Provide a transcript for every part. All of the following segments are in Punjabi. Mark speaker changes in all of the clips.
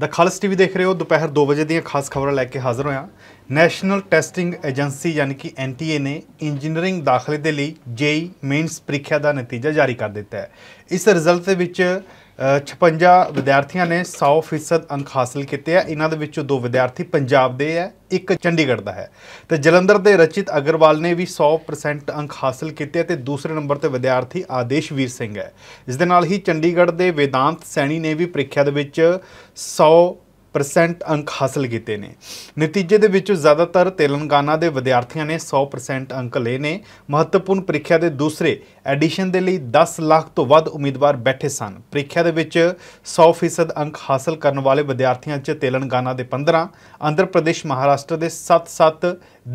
Speaker 1: ਦਾ ਖਾਲਸ ਟੀਵੀ ਦੇਖ ਰਹੇ ਹੋ ਦੁਪਹਿਰ 2 ਵਜੇ ਦੀਆਂ ਖਾਸ ਖਬਰਾਂ ਲੈ ਕੇ ਹਾਜ਼ਰ ਹੋਇਆ ਨੈਸ਼ਨਲ ਟੈਸਟਿੰਗ ਏਜੰਸੀ ਯਾਨੀ ਕਿ ਐਨਟੀਏ ਨੇ ਇੰਜੀਨੀਅਰਿੰਗ ਦਾਖਲੇ ਦੇ ਲਈ ਜੇਈ ਮੇਨਸ e ਪ੍ਰੀਖਿਆ ਦਾ ਨਤੀਜਾ ਜਾਰੀ ਕਰ ਦਿੱਤਾ ਹੈ ਇਸ ਰਿਜ਼ਲਟ ਦੇ ਵਿੱਚ 56 ਵਿਦਿਆਰਥੀਆਂ ਨੇ 100% ਅੰਕ ਹਾਸਲ ਕੀਤੇ ਆ ਇਹਨਾਂ ਦੇ ਵਿੱਚੋਂ ਦੋ ਵਿਦਿਆਰਥੀ ਪੰਜਾਬ ਦੇ ਆ ਇੱਕ ਚੰਡੀਗੜ੍ਹ ਦਾ ਹੈ ਤੇ ਜਲੰਧਰ ਦੇ ਰਚਿਤ ਅਗਰਵਾਲ ਨੇ ਵੀ 100% ਅੰਕ ਹਾਸਲ ਕੀਤੇ ਤੇ ਦੂਸਰੇ ਨੰਬਰ ਤੇ ਵਿਦਿਆਰਥੀ ਆਦੇਸ਼ਵੀਰ ਸਿੰਘ ਹੈ ਇਸ ਦੇ ਨਾਲ ਹੀ ਚੰਡੀਗੜ੍ਹ ਦੇ ਵਿਦਾਂਤ ਸੈਣੀ ਨੇ ਵੀ ਪ੍ਰੀਖਿਆ ਦੇ ਵਿੱਚ 100 100% ਅੰਕ ਹਾਸਲ ਕੀਤੇ ਨੇ ਨਤੀਜੇ ਦੇ ਵਿੱਚ ਜ਼ਿਆਦਾਤਰ ਤੇਲੰਗਾਨਾ ਦੇ ਵਿਦਿਆਰਥੀਆਂ ਨੇ 100% ਅੰਕ ਲਏ ਨੇ ਮਹੱਤਵਪੂਰਨ ਪ੍ਰੀਖਿਆ ਦੇ ਦੂਸਰੇ ਐਡੀਸ਼ਨ ਦੇ ਲਈ 10 ਲੱਖ ਤੋਂ ਵੱਧ ਉਮੀਦਵਾਰ ਬੈਠੇ ਸਨ ਪ੍ਰੀਖਿਆ ਦੇ ਵਿੱਚ 100% ਅੰਕ ਹਾਸਲ ਕਰਨ ਵਾਲੇ ਵਿਦਿਆਰਥੀਆਂ 'ਚ ਤੇਲੰਗਾਨਾ ਦੇ 15 ਅੰਦਰ ਪ੍ਰਦੇਸ਼ ਮਹਾਰਾਸ਼ਟਰ ਦੇ 7-7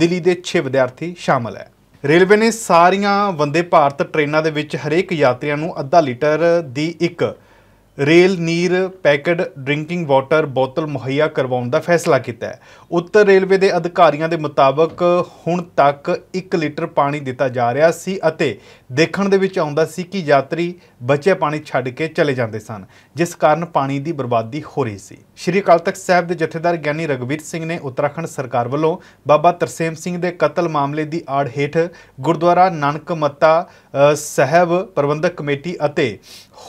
Speaker 1: ਦਿੱਲੀ ਦੇ 6 ਵਿਦਿਆਰਥੀ ਸ਼ਾਮਲ ਹੈ ਰੇਲਵੇ ਨੇ ਸਾਰੀਆਂ ਵੰਦੇ ਭਾਰਤ ਟ੍ਰੇਨਾਂ ਦੇ ਵਿੱਚ ਹਰੇਕ ਯਾਤਰੀਆਂ ਨੂੰ ਅੱਧਾ ਲੀਟਰ ਦੀ ਇੱਕ Rail Neer packed drinking water ਬੋਤਲ ਮੁਹੱਈਆ ਕਰਵਾਉਣ ਦਾ ਫੈਸਲਾ ਕੀਤਾ ਹੈ ਉੱਤਰ ਰੇਲਵੇ ਦੇ ਅਧਿਕਾਰੀਆਂ ਦੇ ਮੁਤਾਬਕ ਹੁਣ ਤੱਕ 1 ਲੀਟਰ ਪਾਣੀ ਦਿੱਤਾ ਜਾ ਰਿਹਾ ਸੀ ਅਤੇ ਦੇਖਣ ਦੇ ਵਿੱਚ ਆਉਂਦਾ ਸੀ ਕਿ ਯਾਤਰੀ ਬਚੇ ਪਾਣੀ ਛੱਡ ਕੇ ਚਲੇ ਜਾਂਦੇ ਸਨ ਜਿਸ ਕਾਰਨ ਪਾਣੀ ਦੀ ਬਰਬਾਦੀ ਹੋ ਰਹੀ ਸੀ ਸ਼੍ਰੀ ਅਕਾਲ ਤਖਤ ਸਾਹਿਬ ਦੇ ਜਥੇਦਾਰ ਗਿਆਨੀ ਰਗਵੀਰ ਸਿੰਘ ਨੇ ਉੱਤਰਾਖੰਡ ਸਰਕਾਰ ਵੱਲੋਂ ਬਾਬਾ ਤਰਸੇਮ ਸਿੰਘ ਦੇ ਕਤਲ ਮਾਮਲੇ ਦੀ ਆੜ ਹੇਠ ਗੁਰਦੁਆਰਾ ਨਾਨਕ ਮੱਤਾ ਸਹਿਬ ਪ੍ਰਬੰਧਕ ਕਮੇਟੀ ਅਤੇ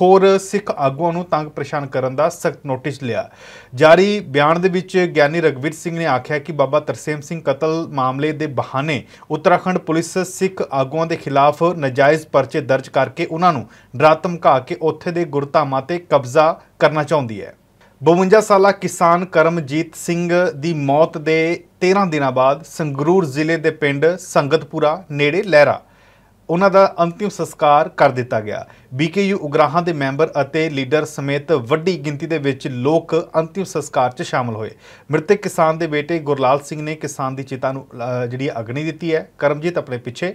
Speaker 1: ਹੋਰ ਸਿੱਖ ਆਗੂਆਂ ਨੂੰ ਤੰਗ ਪਰੇਸ਼ਾਨ ਕਰਨ ਦਾ ਸਖਤ ਨੋਟਿਸ ਲਿਆ ਜਾਰੀ ਬਿਆਨ ਦੇ ਵਿੱਚ ਗਿਆਨੀ ਰਗਵੀਰ ਸਿੰਘ ਨੇ ਆਖਿਆ ਕਿ ਬਾਬਾ ਤਰਸੇਮ ਸਿੰਘ ਕਤਲ ਮਾਮਲੇ ਦੇ ਬਹਾਨੇ ਉੱਤਰਾਖੰਡ ਪੁਲਿਸ ਸਿੱਖ ਆਗੂਆਂ ਦੇ ਖਿਲਾਫ ਨਜਾਇਜ਼ ਪਰਚੇ ਦਰਜ ਕਰਕੇ ਉਹਨਾਂ ਨੂੰ ਡਰਾ ਧਮਕਾ ਕੇ ਉੱਥੇ ਦੇ ਗੁਰਧਾਮਾਂ ਤੇ ਕਬਜ਼ਾ ਕਰਨਾ ਚਾਹੁੰਦੀ ਹੈ 52 ਸਾਲਾ ਕਿਸਾਨ ਕਰਮਜੀਤ ਸਿੰਘ ਦੀ ਮੌਤ ਦੇ 13 ਦਿਨਾਂ ਬਾਅਦ ਸੰਗਰੂਰ ਜ਼ਿਲ੍ਹੇ ਦੇ ਪਿੰਡ ਸੰਗਤਪੁਰਾ ਨੇੜੇ ਲਹਿਰਾ ਉਹਨਾਂ ਦਾ ਅੰਤਿਮ ਸੰਸਕਾਰ ਕਰ ਦਿੱਤਾ ਗਿਆ ਬੀਕੇਯੂ ਉਗਰਾਹਾਂ ਦੇ ਮੈਂਬਰ ਅਤੇ ਲੀਡਰ ਸਮੇਤ ਵੱਡੀ ਗਿਣਤੀ ਦੇ ਵਿੱਚ ਲੋਕ ਅੰਤਿਮ ਸੰਸਕਾਰ 'ਚ ਸ਼ਾਮਲ ਹੋਏ ਮ੍ਰਿਤਕ ਕਿਸਾਨ ਦੇ ਬੇਟੇ ਗੁਰਲਾਲ ਸਿੰਘ ਨੇ ਕਿਸਾਨ ਦੀ ਚਿਤਾ ਨੂੰ ਜਿਹੜੀ ਅਗਨੀ ਦਿੱਤੀ ਹੈ ਕਰਮਜੀਤ ਆਪਣੇ ਪਿੱਛੇ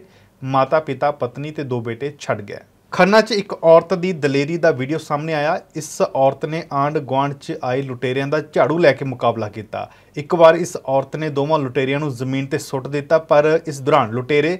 Speaker 1: ਮਾਤਾ ਪਿਤਾ ਪਤਨੀ ਤੇ ਦੋ ਬੇਟੇ ਛੱਡ ਗਿਆ ਖੰਨਾ 'ਚ ਇੱਕ ਔਰਤ ਦੀ ਦਲੇਰੀ ਦਾ ਵੀਡੀਓ ਸਾਹਮਣੇ ਆਇਆ ਇਸ ਔਰਤ ਨੇ ਆਂਡ ਗਵਾਂਡ 'ਚ ਆਏ ਲੁਟੇਰਿਆਂ ਦਾ ਝਾੜੂ ਲੈ ਕੇ ਮੁਕਾਬਲਾ ਕੀਤਾ ਇੱਕ ਵਾਰ ਇਸ ਔਰਤ ਨੇ ਦੋਵਾਂ ਲੁਟੇਰਿਆਂ ਨੂੰ ਜ਼ਮੀਨ ਤੇ ਸੁੱਟ ਦਿੱਤਾ ਪਰ ਇਸ ਦੌਰਾਨ ਲੁਟੇਰੇ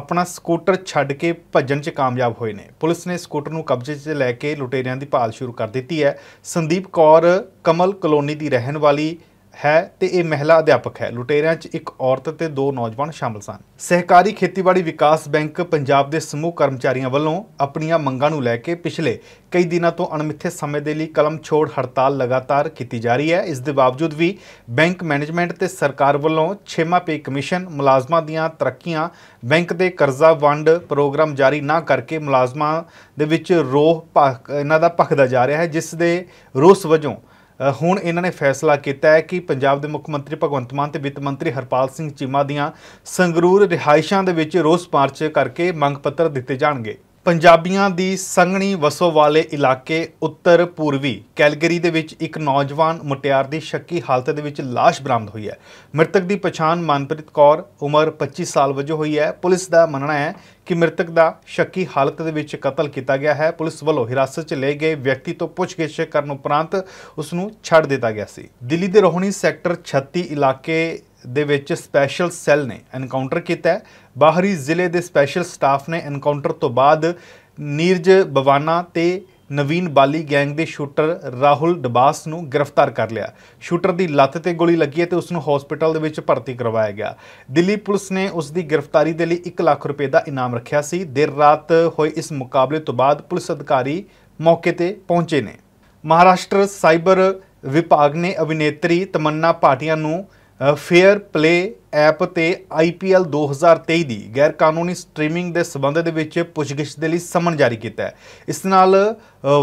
Speaker 1: ਆਪਣਾ ਸਕੂਟਰ ਛੱਡ ਕੇ ਭੱਜਣ 'ਚ ਕਾਮਯਾਬ ਹੋਏ ਨੇ ਪੁਲਿਸ ਨੇ ਸਕੂਟਰ ਨੂੰ ਕਬਜ਼ੇ 'ਚ ਲੈ ਕੇ ਲੁਟੇਰਿਆਂ ਦੀ ਭਾਲ ਸ਼ੁਰੂ ਕਰ ਦਿੱਤੀ ਹੈ ਸੰਦੀਪ ਕੌਰ ਕਮਲ ਕਲੋਨੀ ਦੀ ਰਹਿਣ ਵਾਲੀ ਹੈ ਤੇ ਇਹ ਮਹਿਲਾ ਅਧਿਆਪਕ ਹੈ ਲੁਟੇਰਿਆਂ 'ਚ ਇੱਕ ਔਰਤ ਤੇ ਦੋ ਨੌਜਵਾਨ ਸ਼ਾਮਲ ਸਨ ਸਹਿਕਾਰੀ ਖੇਤੀਬਾੜੀ ਵਿਕਾਸ ਬੈਂਕ ਪੰਜਾਬ ਦੇ ਸਮੂਹ ਕਰਮਚਾਰੀਆਂ ਵੱਲੋਂ ਆਪਣੀਆਂ ਮੰਗਾਂ ਨੂੰ ਲੈ ਕੇ ਪਿਛਲੇ ਕਈ ਦਿਨਾਂ ਤੋਂ ਅਣਮਿੱਥੇ ਸਮੇਂ ਦੇ ਲਈ ਕਲਮ ਛੋੜ ਹੜਤਾਲ ਲਗਾਤਾਰ ਕੀਤੀ ਜਾ ਰਹੀ ਹੈ ਇਸ ਦੇ ਬਾਵਜੂਦ ਵੀ ਬੈਂਕ ਮੈਨੇਜਮੈਂਟ ਤੇ ਸਰਕਾਰ ਵੱਲੋਂ ਛੇਮਾ ਪੇ ਕਮਿਸ਼ਨ ਮੁਲਾਜ਼ਮਾਂ ਦੀਆਂ ਤਰੱਕੀਆਂ ਬੈਂਕ ਦੇ ਕਰਜ਼ਾ ਵੰਡ ਪ੍ਰੋਗਰਾਮ ਜਾਰੀ ਨਾ ਕਰਕੇ ਮੁਲਾਜ਼ਮਾਂ ਦੇ ਵਿੱਚ ਰੋਹ ਇਹਨਾਂ ਦਾ ਭਖਦਾ ਜਾ ਰਿਹਾ ਹੈ ਜਿਸ ਦੇ ਰੋਸ ਵਜੋਂ ਹੁਣ ਇਹਨਾਂ ਨੇ ਫੈਸਲਾ ਕੀਤਾ ਹੈ ਕਿ ਪੰਜਾਬ ਦੇ ਮੁੱਖ ਮੰਤਰੀ ਭਗਵੰਤ ਮਾਨ ਤੇ ਵਿੱਤ ਮੰਤਰੀ ਹਰਪਾਲ ਸਿੰਘ ਚੀਮਾ ਦੀਆਂ ਸੰਗਰੂਰ ਰਿਹਾਇਸ਼ਾਂ ਦੇ ਵਿੱਚ ਰੋਸ ਮਾਰਚ ਕਰਕੇ ਮੰਗ ਪੱਤਰ ਦਿੱਤੇ ਜਾਣਗੇ ਪੰਜਾਬੀਆਂ ਦੀ ਸੰਗਣੀ ਵਸੋ ਵਾਲੇ ਇਲਾਕੇ ਉੱਤਰ ਪੂਰਬੀ ਕੈਲਗਰੀ ਦੇ ਵਿੱਚ ਇੱਕ ਨੌਜਵਾਨ ਮੁਟਿਆਰ ਦੀ ਸ਼ੱਕੀ ਹਾਲਤ ਦੇ ਵਿੱਚ লাশ ਬਰਾਮਦ ਹੋਈ ਹੈ ਮ੍ਰਿਤਕ ਦੀ ਪਛਾਣ ਮਨਪ੍ਰੀਤ ਕੌਰ ਉਮਰ 25 ਸਾਲ ਵਜੋਂ ਹੋਈ ਹੈ ਪੁਲਿਸ ਦਾ ਮੰਨਣਾ ਹੈ ਕਿ ਮ੍ਰਿਤਕ ਦਾ ਸ਼ੱਕੀ ਹਾਲਤ ਦੇ ਵਿੱਚ ਕਤਲ ਕੀਤਾ ਗਿਆ ਹੈ ਪੁਲਿਸ ਵੱਲੋਂ ਹਿਰਾਸਤ 'ਚ ਲਏ ਗਏ ਵਿਅਕਤੀ ਤੋਂ ਪੁੱਛਗਿੱਛ ਕਰਨ ਉਪਰੰਤ ਉਸ ਨੂੰ ਛੱਡ ਦਿੱਤਾ ਗਿਆ ਸੀ ਦਿੱਲੀ ਦੇ ਰੋਹਣੀ ਸੈਕਟਰ 36 ਇਲਾਕੇ ਦੇ ਵਿੱਚ ਸਪੈਸ਼ਲ ਸੈੱਲ ਨੇ ਐਨਕਾਊਂਟਰ ਕੀਤਾ ਬਾਹਰੀ ਜ਼ਿਲ੍ਹੇ ਦੇ ਸਪੈਸ਼ਲ ਸਟਾਫ ਨੇ ਐਨਕਾਊਂਟਰ ਤੋਂ ਬਾਅਦ ਨੀਰਜ ਬਵਾਨਾ ਤੇ ਨਵੀਨ ਬਾਲੀ ਗੈਂਗ ਦੇ ਸ਼ੂਟਰ ਰਾਹੁਲ ਡਬਾਸ ਨੂੰ ਗ੍ਰਿਫਤਾਰ ਕਰ ਲਿਆ ਸ਼ੂਟਰ ਦੀ ਲੱਤ ਤੇ ਗੋਲੀ ਲੱਗੀ ਹੈ ਤੇ ਉਸ ਨੂੰ ਹਸਪੀਟਲ ਦੇ ਵਿੱਚ ਭਰਤੀ ਕਰਵਾਇਆ ਗਿਆ ਦਿੱਲੀ ਪੁਲਿਸ ਨੇ ਉਸ ਦੀ ਗ੍ਰਿਫਤਾਰੀ ਦੇ ਲਈ 1 ਲੱਖ ਰੁਪਏ ਦਾ ਇਨਾਮ ਰੱਖਿਆ ਸੀ ਦਿਨ ਰਾਤ ਹੋਏ ਇਸ ਮੁਕਾਬਲੇ ਤੋਂ ਬਾਅਦ ਪੁਲਿਸ ਅਧਿਕਾਰੀ ਮੌਕੇ ਤੇ ਪਹੁੰਚੇ ਨੇ ਮਹਾਰਾਸ਼ਟਰ ਸਾਈਬਰ ਵਿਭਾਗ ਨੇ ਅਭਿਨੇਤਰੀ ਤਮੰਨਾ ਪਾਟੀਆਂ ਨੂੰ ਫੇਅਰ ਪਲੇ ਐਪ ਤੇ ਆਈਪੀਐਲ 2023 ਦੀ ਗੈਰ ਕਾਨੂੰਨੀ ਸਟ੍ਰੀਮਿੰਗ ਦੇ ਸਬੰਧ ਦੇ ਵਿੱਚ ਪੁੱਛਗਿੱਛ ਦੇ ਲਈ ਸਮਨ ਜਾਰੀ ਕੀਤਾ ਹੈ ਇਸ ਨਾਲ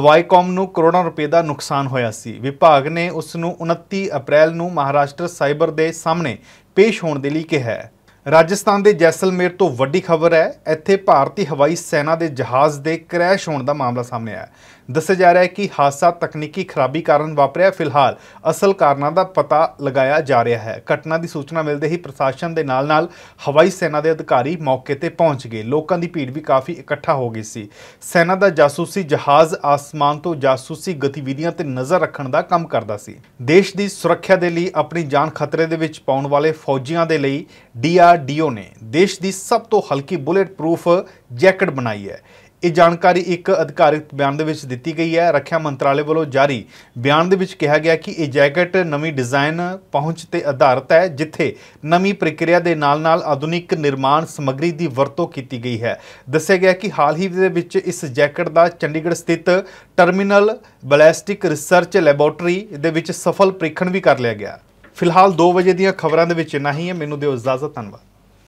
Speaker 1: ਵਾਈਕਮ ਨੂੰ ਕਰੋੜਾਂ ਰੁਪਏ ਦਾ ਨੁਕਸਾਨ ਹੋਇਆ ਸੀ ਵਿਭਾਗ ਨੇ ਉਸ ਨੂੰ 29 ਅਪ੍ਰੈਲ ਨੂੰ ਮਹਾਰਾਸ਼ਟਰ ਸਾਈਬਰ ਦੇ ਸਾਹਮਣੇ ਪੇਸ਼ ਹੋਣ ਦੇ ਲਈ ਕਿਹਾ ਹੈ ਰਾਜਸਥਾਨ ਦੇ ਜੈਸਲਮੇਰ ਤੋਂ ਵੱਡੀ ਖਬਰ ਹੈ ਇੱਥੇ ਭਾਰਤੀ ਹਵਾਈ ਸੈਨਾ ਦੇ ਜਹਾਜ਼ ਦੇ ਕ੍ਰੈਸ਼ ਹੋਣ ਦਾ ਮਾਮਲਾ ਸਾਹਮਣੇ ਆਇਆ ਦੱਸਿਆ ਜਾ ਰਿਹਾ ਹੈ ਕਿ ਹਾਦਸਾ ਤਕਨੀਕੀ ਖਰਾਬੀ ਕਾਰਨ ਵਾਪਰਿਆ ਫਿਲਹਾਲ ਅਸਲ ਕਾਰਨਾਂ ਦਾ ਪਤਾ ਲਗਾਇਆ ਜਾ ਰਿਹਾ ਹੈ ਘਟਨਾ ਦੀ ਸੂਚਨਾ ਮਿਲਦੇ ਹੀ ਪ੍ਰਸ਼ਾਸਨ ਦੇ ਨਾਲ-ਨਾਲ ਹਵਾਈ ਸੈਨਾ ਦੇ ਅਧਿਕਾਰੀ ਮੌਕੇ ਤੇ ਪਹੁੰਚ ਗਏ ਲੋਕਾਂ ਦੀ ਭੀੜ ਵੀ ਕਾਫੀ ਇਕੱਠਾ ਹੋ ਗਈ ਸੀ ਸੈਨਾ ਦਾ ਜਾਸੂਸੀ ਜਹਾਜ਼ ਆਸਮਾਨ ਤੋਂ ਜਾਸੂਸੀ ਗਤੀਵਿਧੀਆਂ ਤੇ ਨਜ਼ਰ ਰੱਖਣ ਦਾ ਕੰਮ ਕਰਦਾ ਸੀ ਦੇਸ਼ ਦੀ ਸੁਰੱਖਿਆ ਦੇ ਲਈ ਆਪਣੀ ਜਾਨ ਖਤਰੇ ਦੇ ਵਿੱਚ ਪਾਉਣ ਵਾਲੇ ਫੌਜੀਆਂ ਦੇ ਲਈ ਡੀਆਰਡੀਓ ਨੇ ਦੇਸ਼ ਦੀ ਸਭ ਤੋਂ ਹਲਕੀ ਬੁਲੇਟ ਪ੍ਰੂਫ ਜੈਕਟ ਬਣਾਈ ਹੈ ਇਹ ਜਾਣਕਾਰੀ ਇੱਕ ਅਧਿਕਾਰਿਤ ਬਿਆਨ ਦੇ ਵਿੱਚ ਦਿੱਤੀ ਗਈ ਹੈ ਰੱਖਿਆ ਮੰਤਰਾਲੇ ਵੱਲੋਂ ਜਾਰੀ ਬਿਆਨ ਦੇ ਵਿੱਚ ਕਿਹਾ ਗਿਆ ਕਿ ਇਹ ਜੈਕਟ ਨਵੀਂ ਡਿਜ਼ਾਈਨ ਪਹੁੰਚ ਤੇ ਆਧਾਰਿਤ ਹੈ ਜਿੱਥੇ ਨਵੀਂ ਪ੍ਰਕਿਰਿਆ ਦੇ ਨਾਲ-ਨਾਲ ਆਧੁਨਿਕ ਨਿਰਮਾਣ ਸਮੱਗਰੀ ਦੀ ਵਰਤੋਂ ਕੀਤੀ ਗਈ ਹੈ ਦੱਸਿਆ ਗਿਆ ਕਿ ਹਾਲ ਹੀ ਦੇ ਵਿੱਚ ਇਸ ਜੈਕਟ ਦਾ ਚੰਡੀਗੜ੍ਹ ਸਥਿਤ ਟਰਮੀਨਲ ਬੈਲਿਸਟਿਕ ਰਿਸਰਚ ਲੈਬੋਰਟਰੀ ਦੇ ਵਿੱਚ ਸਫਲ ਪ੍ਰੀਖਣ ਵੀ ਕਰ ਲਿਆ ਗਿਆ ਫਿਲਹਾਲ 2 ਵਜੇ ਦੀਆਂ ਖਬਰਾਂ ਦੇ ਵਿੱਚ ਇਨਾ ਹੀ ਹੈ ਮੈਨੂੰ ਦਿਓ ਇਜਾਜ਼ਤ ਧੰਨਵਾਦ